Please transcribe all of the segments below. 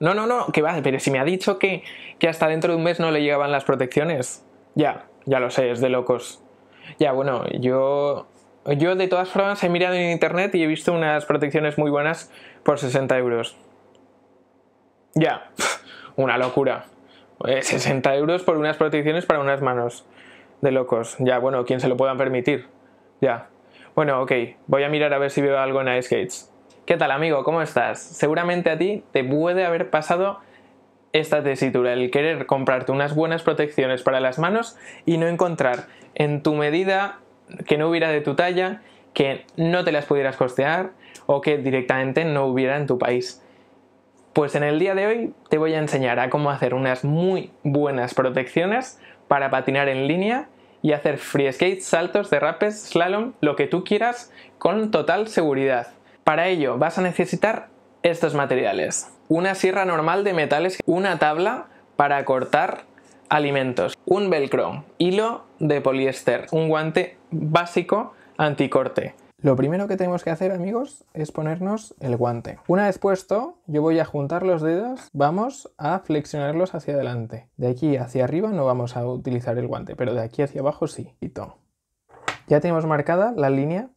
No, no, no, que va, pero si me ha dicho que, hasta dentro de un mes no le llegaban las protecciones. Ya, ya lo sé, es de locos. Ya, bueno, yo. Yo de todas formas he mirado en internet y he visto unas protecciones muy buenas por 60 euros. Ya, una locura. 60 eh, euros por unas protecciones para unas manos. De locos. Ya, bueno, quien se lo puedan permitir. Ya. Bueno, ok. Voy a mirar a ver si veo algo en Ice Gates. ¿Qué tal amigo? ¿Cómo estás? Seguramente a ti te puede haber pasado esta tesitura, el querer comprarte unas buenas protecciones para las manos y no encontrar en tu medida que no hubiera de tu talla, que no te las pudieras costear o que directamente no hubiera en tu país. Pues en el día de hoy te voy a enseñar a cómo hacer unas muy buenas protecciones para patinar en línea y hacer free skates, saltos, derrapes, slalom, lo que tú quieras con total seguridad. Para ello vas a necesitar estos materiales. Una sierra normal de metales, una tabla para cortar alimentos, un velcro, hilo de poliéster, un guante básico anticorte. Lo primero que tenemos que hacer amigos es ponernos el guante. Una vez puesto, yo voy a juntar los dedos, vamos a flexionarlos hacia adelante. De aquí hacia arriba no vamos a utilizar el guante, pero de aquí hacia abajo sí. Ya tenemos marcada la línea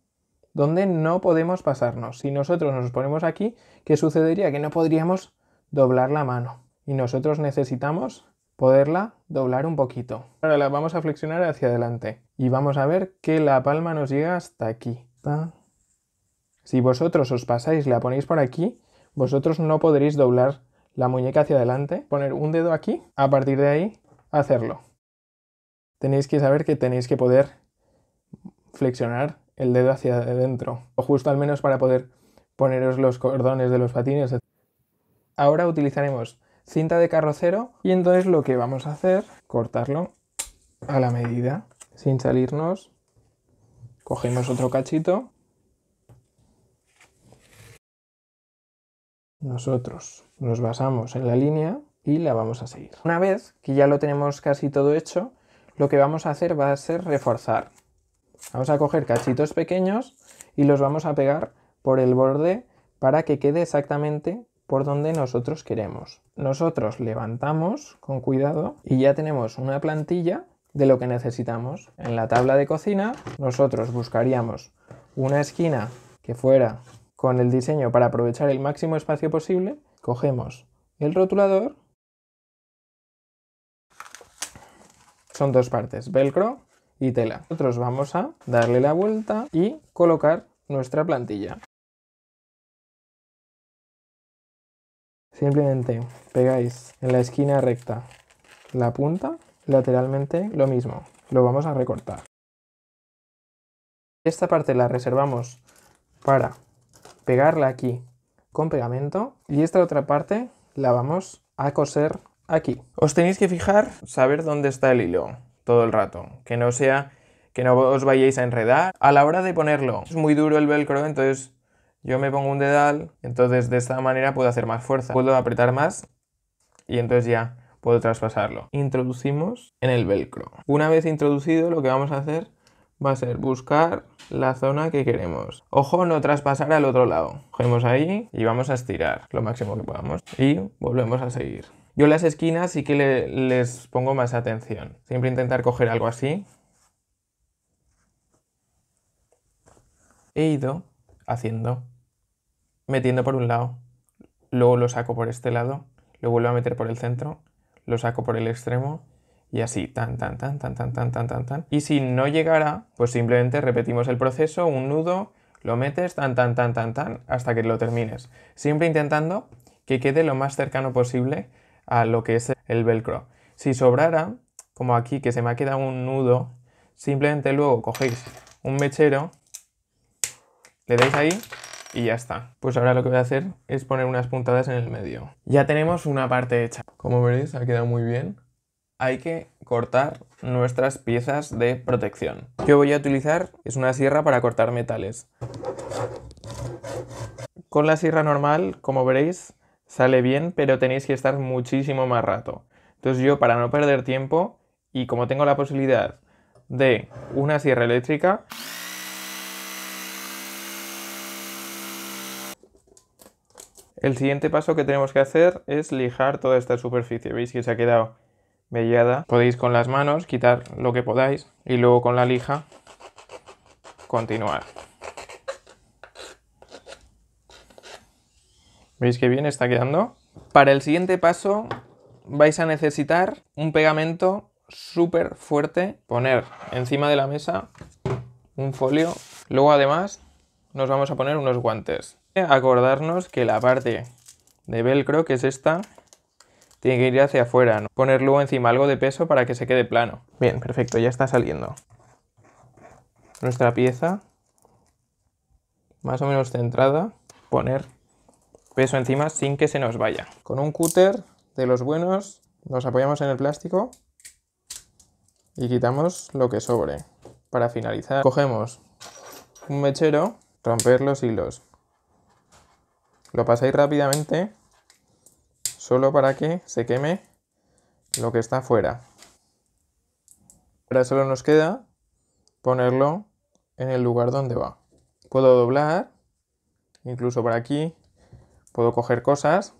donde no podemos pasarnos. Si nosotros nos ponemos aquí, ¿qué sucedería? Que no podríamos doblar la mano. Y nosotros necesitamos poderla doblar un poquito. Ahora la vamos a flexionar hacia adelante y vamos a ver que la palma nos llega hasta aquí. Si vosotros os pasáis, la ponéis por aquí, vosotros no podréis doblar la muñeca hacia adelante, poner un dedo aquí, a partir de ahí hacerlo. Tenéis que saber que tenéis que poder flexionar el dedo hacia adentro, o justo al menos para poder poneros los cordones de los patines. Ahora utilizaremos cinta de carrocero y entonces lo que vamos a hacer, cortarlo a la medida, sin salirnos. Cogemos otro cachito. Nosotros nos basamos en la línea y la vamos a seguir. Una vez que ya lo tenemos casi todo hecho, lo que vamos a hacer va a ser reforzar. Vamos a coger cachitos pequeños y los vamos a pegar por el borde para que quede exactamente por donde nosotros queremos. Nosotros levantamos con cuidado y ya tenemos una plantilla de lo que necesitamos. En la tabla de cocina nosotros buscaríamos una esquina que fuera con el diseño para aprovechar el máximo espacio posible. Cogemos el rotulador. Son dos partes, velcro y tela. Nosotros vamos a darle la vuelta y colocar nuestra plantilla. Simplemente pegáis en la esquina recta la punta, lateralmente lo mismo, lo vamos a recortar. Esta parte la reservamos para pegarla aquí con pegamento y esta otra parte la vamos a coser aquí. Os tenéis que fijar, saber dónde está el hilo todo el rato, que no sea que no os vayáis a enredar a la hora de ponerlo. Es muy duro el velcro, entonces yo me pongo un dedal, entonces de esta manera puedo hacer más fuerza, puedo apretar más y entonces ya puedo traspasarlo. Introducimos en el velcro. Una vez introducido lo que vamos a hacer va a ser buscar la zona que queremos. Ojo, no traspasar al otro lado. Cogemos ahí y vamos a estirar lo máximo que podamos y volvemos a seguir. Yo las esquinas sí que les pongo más atención. Siempre intentar coger algo así. He ido haciendo, metiendo por un lado, luego lo saco por este lado, lo vuelvo a meter por el centro, lo saco por el extremo y así, tan, tan, tan, tan, tan, tan, tan, tan, tan. Y si no llegará, pues simplemente repetimos el proceso, un nudo, lo metes, tan, tan, tan, tan, tan, hasta que lo termines. Siempre intentando que quede lo más cercano posible a lo que es el velcro. Si sobrara, como aquí que se me ha quedado un nudo, simplemente luego cogéis un mechero, le dais ahí y ya está. Pues ahora lo que voy a hacer es poner unas puntadas en el medio. Ya tenemos una parte hecha. Como veréis, ha quedado muy bien. Hay que cortar nuestras piezas de protección. Yo voy a utilizar es una sierra para cortar metales. Con la sierra normal, como veréis, sale bien, pero tenéis que estar muchísimo más rato. Entonces yo para no perder tiempo y como tengo la posibilidad de una sierra eléctrica, el siguiente paso que tenemos que hacer es lijar toda esta superficie. Veis que se ha quedado mellada. Podéis con las manos quitar lo que podáis y luego con la lija continuar. ¿Veis qué bien está quedando? Para el siguiente paso vais a necesitar un pegamento súper fuerte, poner encima de la mesa un folio. Luego además nos vamos a poner unos guantes. Acordarnos que la parte de velcro, que es esta, tiene que ir hacia afuera. Poner luego encima algo de peso para que se quede plano. Bien, perfecto, ya está saliendo. Nuestra pieza, más o menos centrada, poner peso encima sin que se nos vaya. Con un cúter de los buenos nos apoyamos en el plástico y quitamos lo que sobre. Para finalizar, cogemos un mechero, romper los hilos. Lo pasáis rápidamente solo para que se queme lo que está fuera. Ahora solo nos queda ponerlo en el lugar donde va. Puedo doblar, incluso por aquí, puedo coger cosas.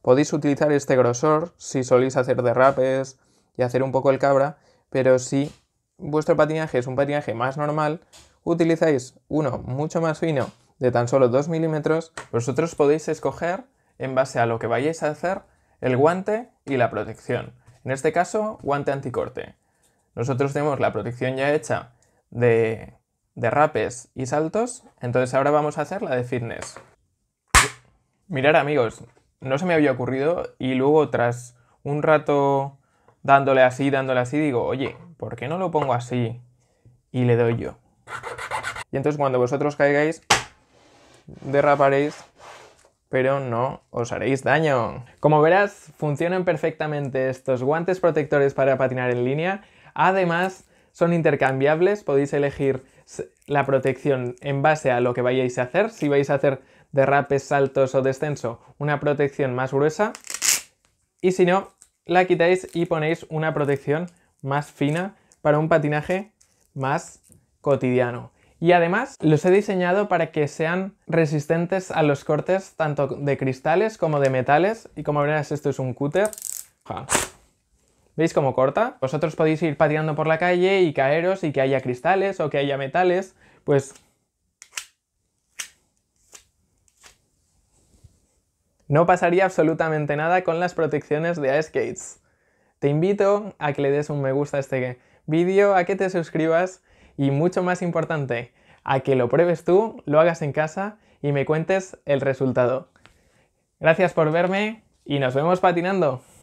Podéis utilizar este grosor si soléis hacer derrapes y hacer un poco el cabra, pero si vuestro patinaje es un patinaje más normal, utilizáis uno mucho más fino de tan solo 2 milímetros, vosotros podéis escoger en base a lo que vayáis a hacer el guante y la protección. En este caso, guante anticorte. Nosotros tenemos la protección ya hecha de derrapes y saltos, entonces ahora vamos a hacer la de fitness. Mirar amigos, no se me había ocurrido y luego tras un rato dándole así, dándole así, digo, oye, ¿por qué no lo pongo así? Y le doy yo. Y entonces cuando vosotros caigáis, derraparéis, pero no os haréis daño. Como verás, funcionan perfectamente estos guantes protectores para patinar en línea. Además, son intercambiables, podéis elegir la protección en base a lo que vayáis a hacer. Si vais a hacer derrapes, saltos o descenso, una protección más gruesa. Y si no, la quitáis y ponéis una protección más fina para un patinaje más cotidiano. Y además los he diseñado para que sean resistentes a los cortes tanto de cristales como de metales. Y como verás esto es un cúter. ¿Veis cómo corta? Vosotros podéis ir pateando por la calle y caeros y que haya cristales o que haya metales. Pues No pasaría absolutamente nada con las protecciones de Ice Gates. Te invito a que le des un me gusta a este vídeo, a que te suscribas y mucho más importante, a que lo pruebes tú, lo hagas en casa y me cuentes el resultado. Gracias por verme y nos vemos patinando.